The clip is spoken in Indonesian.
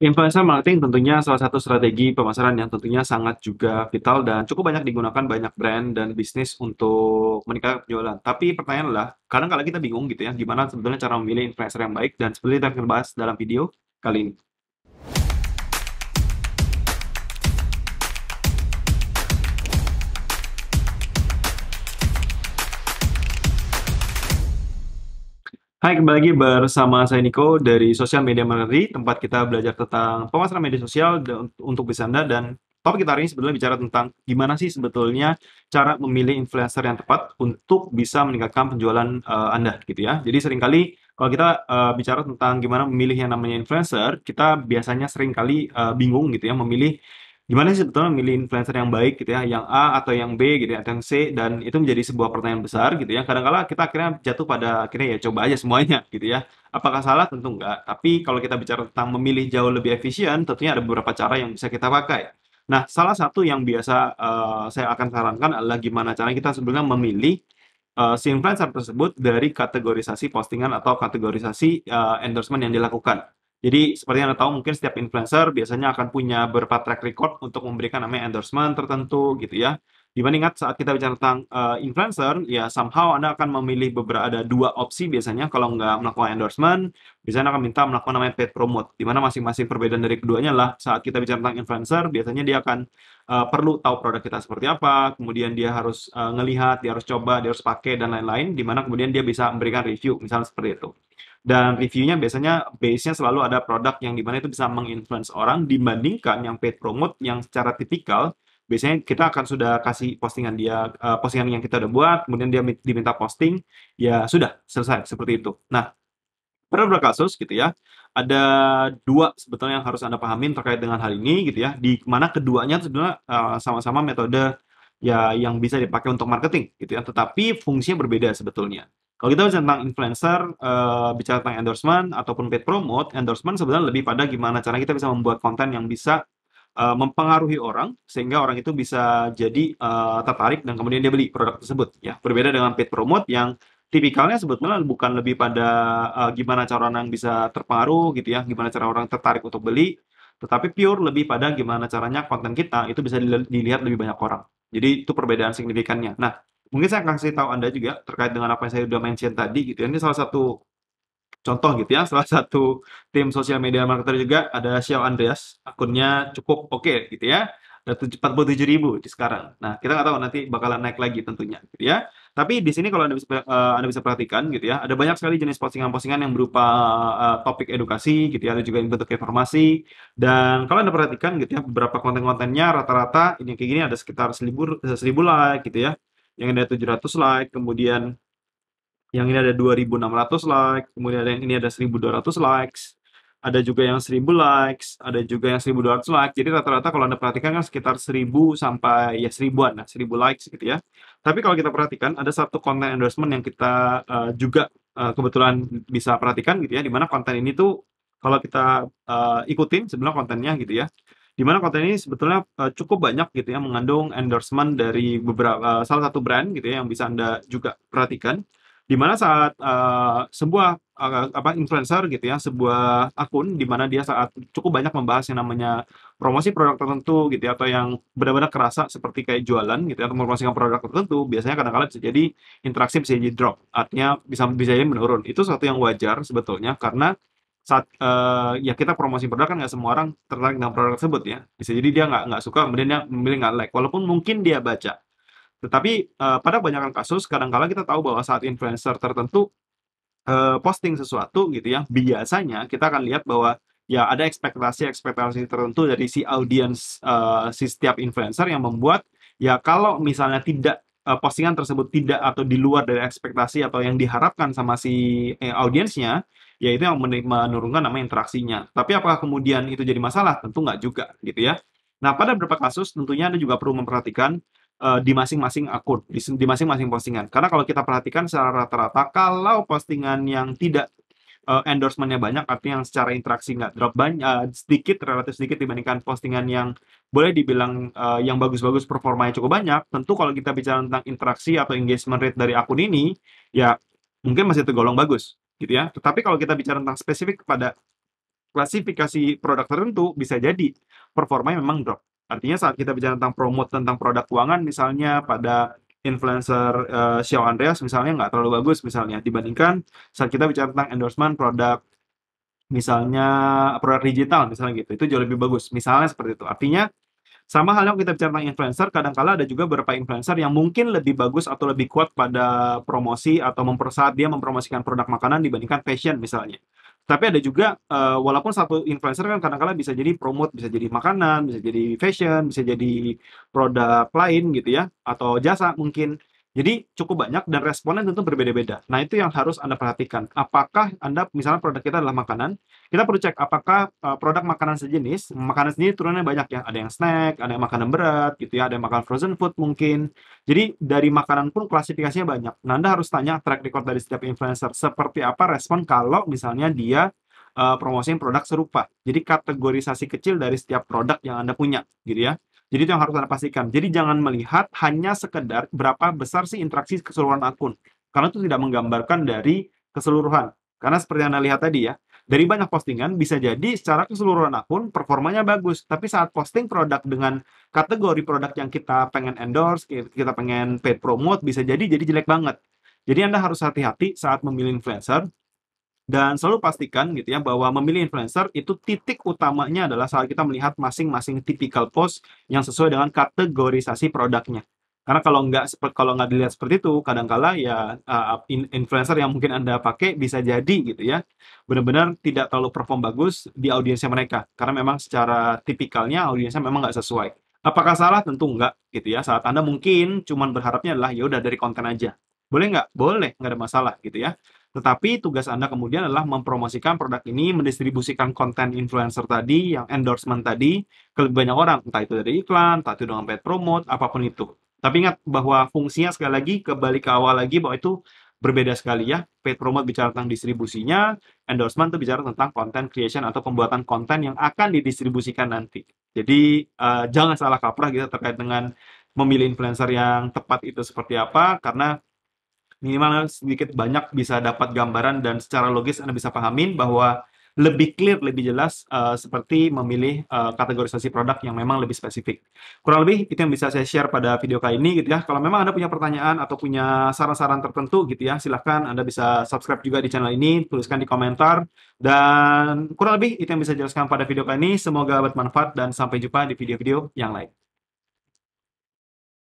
Influencer marketing tentunya salah satu strategi pemasaran yang tentunya sangat juga vital dan cukup banyak digunakan banyak brand dan bisnis untuk meningkatkan penjualan. Tapi pertanyaan adalah, kadang kadang kita bingung gitu ya, gimana sebetulnya cara memilih influencer yang baik dan seperti yang kita bahas dalam video kali ini. Hai, kembali lagi bersama saya Niko dari Social Media Mannery, tempat kita belajar tentang pemasaran media sosial untuk bisnis Anda dan topik kita hari ini sebetulnya bicara tentang gimana sih sebetulnya cara memilih influencer yang tepat untuk bisa meningkatkan penjualan uh, Anda gitu ya. Jadi seringkali kalau kita uh, bicara tentang gimana memilih yang namanya influencer, kita biasanya seringkali uh, bingung gitu ya memilih gimana sih sebetulnya milih influencer yang baik gitu ya, yang A atau yang B gitu ya, atau yang C dan itu menjadi sebuah pertanyaan besar gitu ya. kadang -kadang kita akhirnya jatuh pada akhirnya ya coba aja semuanya gitu ya. Apakah salah? Tentu enggak. Tapi kalau kita bicara tentang memilih jauh lebih efisien, tentunya ada beberapa cara yang bisa kita pakai. Nah, salah satu yang biasa uh, saya akan sarankan adalah gimana cara kita sebenarnya memilih uh, si influencer tersebut dari kategorisasi postingan atau kategorisasi uh, endorsement yang dilakukan. Jadi seperti yang Anda tahu mungkin setiap influencer biasanya akan punya beberapa track record untuk memberikan namanya endorsement tertentu gitu ya. ingat saat kita bicara tentang uh, influencer, ya somehow Anda akan memilih beberapa ada dua opsi biasanya kalau nggak melakukan endorsement, biasanya akan minta melakukan namanya paid promote, di mana masing-masing perbedaan dari keduanya lah saat kita bicara tentang influencer, biasanya dia akan uh, perlu tahu produk kita seperti apa, kemudian dia harus uh, ngelihat, dia harus coba, dia harus pakai, dan lain-lain, di mana kemudian dia bisa memberikan review, misalnya seperti itu dan reviewnya biasanya base-nya selalu ada produk yang dimana itu bisa menginfluence orang dibandingkan yang paid promote yang secara tipikal biasanya kita akan sudah kasih postingan dia uh, postingan yang kita udah buat kemudian dia diminta posting ya sudah selesai seperti itu nah pada beberapa kasus gitu ya ada dua sebetulnya yang harus anda pahamin terkait dengan hal ini gitu ya di mana keduanya sebenarnya eh, sama-sama metode ya yang bisa dipakai untuk marketing gitu ya tetapi fungsinya berbeda sebetulnya kalau kita bicara tentang influencer, uh, bicara tentang endorsement ataupun paid promote, endorsement sebenarnya lebih pada gimana cara kita bisa membuat konten yang bisa uh, mempengaruhi orang sehingga orang itu bisa jadi uh, tertarik dan kemudian dia beli produk tersebut. Ya, berbeda dengan paid promote yang tipikalnya sebetulnya bukan lebih pada uh, gimana cara orang bisa terpengaruh gitu ya, gimana cara orang tertarik untuk beli, tetapi pure lebih pada gimana caranya konten kita itu bisa dilihat lebih banyak orang. Jadi itu perbedaan signifikannya. Nah, mungkin saya akan kasih tahu Anda juga terkait dengan apa yang saya sudah mention tadi gitu. Ya. Ini salah satu contoh gitu ya, salah satu tim sosial media marketer juga ada Xiao Andreas, akunnya cukup oke okay, gitu ya. Ada 47 ribu di sekarang. Nah, kita nggak tahu nanti bakalan naik lagi tentunya gitu ya. Tapi di sini kalau Anda bisa, uh, Anda bisa perhatikan gitu ya, ada banyak sekali jenis postingan-postingan yang berupa uh, topik edukasi gitu ya, ada juga yang bentuk informasi. Dan kalau Anda perhatikan gitu ya, beberapa konten-kontennya rata-rata ini kayak gini ada sekitar 1000 eh, seribu like gitu ya yang ini ada 700 like, kemudian yang ini ada 2600 like, kemudian yang ini ada 1200 likes, ada juga yang 1000 likes, ada juga yang 1200 like. Jadi rata-rata kalau Anda perhatikan kan sekitar 1000 sampai ya 1000-an, nah 1000 likes gitu ya. Tapi kalau kita perhatikan ada satu konten endorsement yang kita uh, juga uh, kebetulan bisa perhatikan gitu ya, di mana konten ini tuh kalau kita uh, ikutin sebenarnya kontennya gitu ya di mana konten ini sebetulnya uh, cukup banyak gitu ya mengandung endorsement dari beberapa uh, salah satu brand gitu ya yang bisa anda juga perhatikan di mana saat uh, sebuah uh, apa influencer gitu ya sebuah akun di mana dia saat cukup banyak membahas yang namanya promosi produk tertentu gitu ya atau yang benar-benar kerasa seperti kayak jualan gitu ya, atau mempromosikan produk tertentu biasanya kadang-kadang bisa jadi interaksi bisa jadi drop artinya bisa bisa jadi menurun itu satu yang wajar sebetulnya karena saat uh, ya kita promosi produk kan nggak semua orang tertarik dengan produk tersebut ya bisa jadi dia nggak nggak suka kemudian dia memilih nggak like walaupun mungkin dia baca tetapi uh, pada banyak kasus kadang-kala kita tahu bahwa saat influencer tertentu uh, posting sesuatu gitu ya biasanya kita akan lihat bahwa ya ada ekspektasi ekspektasi tertentu dari si audiens uh, si setiap influencer yang membuat ya kalau misalnya tidak Eh, postingan tersebut tidak atau di luar dari ekspektasi atau yang diharapkan sama si eh, audiensnya, ya itu yang menurunkan nama interaksinya. Tapi apakah kemudian itu jadi masalah? Tentu nggak juga, gitu ya. Nah, pada beberapa kasus tentunya Anda juga perlu memperhatikan uh, di masing-masing akun, di masing-masing postingan. Karena kalau kita perhatikan secara rata-rata, kalau postingan yang tidak uh, endorsementnya banyak tapi yang secara interaksi nggak drop banyak uh, eh, sedikit relatif sedikit dibandingkan postingan yang boleh dibilang uh, yang bagus-bagus performanya cukup banyak tentu kalau kita bicara tentang interaksi atau engagement rate dari akun ini ya mungkin masih tergolong bagus gitu ya tetapi kalau kita bicara tentang spesifik pada klasifikasi produk tertentu bisa jadi performanya memang drop artinya saat kita bicara tentang promote tentang produk keuangan misalnya pada influencer uh, Xiao Andreas misalnya nggak terlalu bagus misalnya dibandingkan saat kita bicara tentang endorsement produk misalnya produk digital misalnya gitu itu jauh lebih bagus misalnya seperti itu artinya sama halnya kita bicara tentang influencer kadang-kala ada juga beberapa influencer yang mungkin lebih bagus atau lebih kuat pada promosi atau mempersaat dia mempromosikan produk makanan dibandingkan fashion misalnya tapi ada juga uh, walaupun satu influencer kan kadang-kadang bisa jadi promote bisa jadi makanan bisa jadi fashion bisa jadi produk lain gitu ya atau jasa mungkin jadi cukup banyak dan responnya tentu berbeda-beda. Nah itu yang harus Anda perhatikan. Apakah Anda, misalnya produk kita adalah makanan, kita perlu cek apakah uh, produk makanan sejenis, makanan sendiri turunannya banyak ya. Ada yang snack, ada yang makanan berat gitu ya, ada yang makan frozen food mungkin. Jadi dari makanan pun klasifikasinya banyak. Nah Anda harus tanya track record dari setiap influencer, seperti apa respon kalau misalnya dia uh, promosiin produk serupa. Jadi kategorisasi kecil dari setiap produk yang Anda punya gitu ya. Jadi itu yang harus Anda pastikan. Jadi jangan melihat hanya sekedar berapa besar sih interaksi keseluruhan akun. Karena itu tidak menggambarkan dari keseluruhan. Karena seperti yang Anda lihat tadi ya, dari banyak postingan bisa jadi secara keseluruhan akun performanya bagus, tapi saat posting produk dengan kategori produk yang kita pengen endorse, kita pengen paid promote bisa jadi jadi jelek banget. Jadi Anda harus hati-hati saat memilih influencer dan selalu pastikan gitu ya bahwa memilih influencer itu titik utamanya adalah saat kita melihat masing-masing tipikal post yang sesuai dengan kategorisasi produknya karena kalau nggak kalau nggak dilihat seperti itu kadangkala ya eh, influencer yang mungkin anda pakai bisa jadi gitu ya benar-benar tidak terlalu perform bagus di audiensnya mereka karena memang secara tipikalnya audiensnya memang nggak sesuai apakah salah tentu nggak gitu ya saat anda mungkin cuman berharapnya adalah ya udah dari konten aja boleh nggak boleh nggak ada masalah gitu ya tetapi tugas Anda kemudian adalah mempromosikan produk ini, mendistribusikan konten influencer tadi, yang endorsement tadi ke lebih banyak orang, entah itu dari iklan, entah itu dengan paid promote, apapun itu. Tapi ingat bahwa fungsinya sekali lagi kebalik ke awal lagi bahwa itu berbeda sekali ya. Paid promote bicara tentang distribusinya, endorsement itu bicara tentang content creation atau pembuatan konten yang akan didistribusikan nanti. Jadi uh, jangan salah kaprah kita terkait dengan memilih influencer yang tepat itu seperti apa karena minimal sedikit banyak bisa dapat gambaran dan secara logis Anda bisa pahamin bahwa lebih clear, lebih jelas uh, seperti memilih uh, kategorisasi produk yang memang lebih spesifik. Kurang lebih itu yang bisa saya share pada video kali ini gitu ya. Kalau memang Anda punya pertanyaan atau punya saran-saran tertentu gitu ya, silahkan Anda bisa subscribe juga di channel ini, tuliskan di komentar. Dan kurang lebih itu yang bisa jelaskan pada video kali ini. Semoga bermanfaat dan sampai jumpa di video-video yang lain.